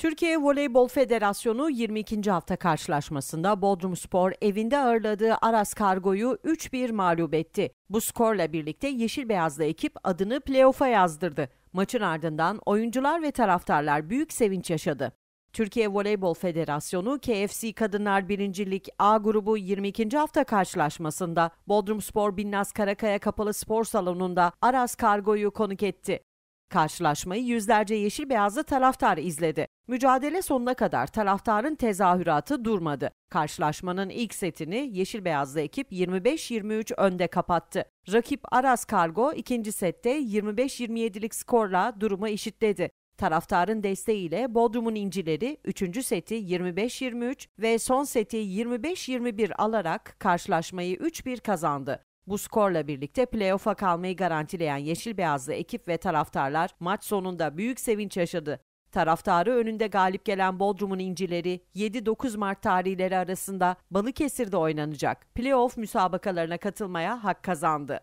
Türkiye Voleybol Federasyonu 22. hafta karşılaşmasında Bodrum Spor evinde ağırladığı Aras Kargo'yu 3-1 mağlup etti. Bu skorla birlikte Yeşil Beyazlı ekip adını playoff'a yazdırdı. Maçın ardından oyuncular ve taraftarlar büyük sevinç yaşadı. Türkiye Voleybol Federasyonu KFC Kadınlar Birincilik A grubu 22. hafta karşılaşmasında Bodrum Spor Binnaz Karakaya Kapalı Spor Salonu'nda Aras Kargo'yu konuk etti. Karşılaşmayı yüzlerce yeşil beyazlı taraftar izledi. Mücadele sonuna kadar taraftarın tezahüratı durmadı. Karşılaşmanın ilk setini yeşil beyazlı ekip 25-23 önde kapattı. Rakip Aras Kargo ikinci sette 25-27'lik skorla durumu eşitledi. Taraftarın desteğiyle Bodrum'un incileri 3. seti 25-23 ve son seti 25-21 alarak karşılaşmayı 3-1 kazandı. Bu skorla birlikte playoff'a kalmayı garantileyen Yeşil Beyazlı ekip ve taraftarlar maç sonunda büyük sevinç yaşadı. Taraftarı önünde galip gelen Bodrum'un incileri 7-9 Mart tarihleri arasında Balıkesir'de oynanacak playoff müsabakalarına katılmaya hak kazandı.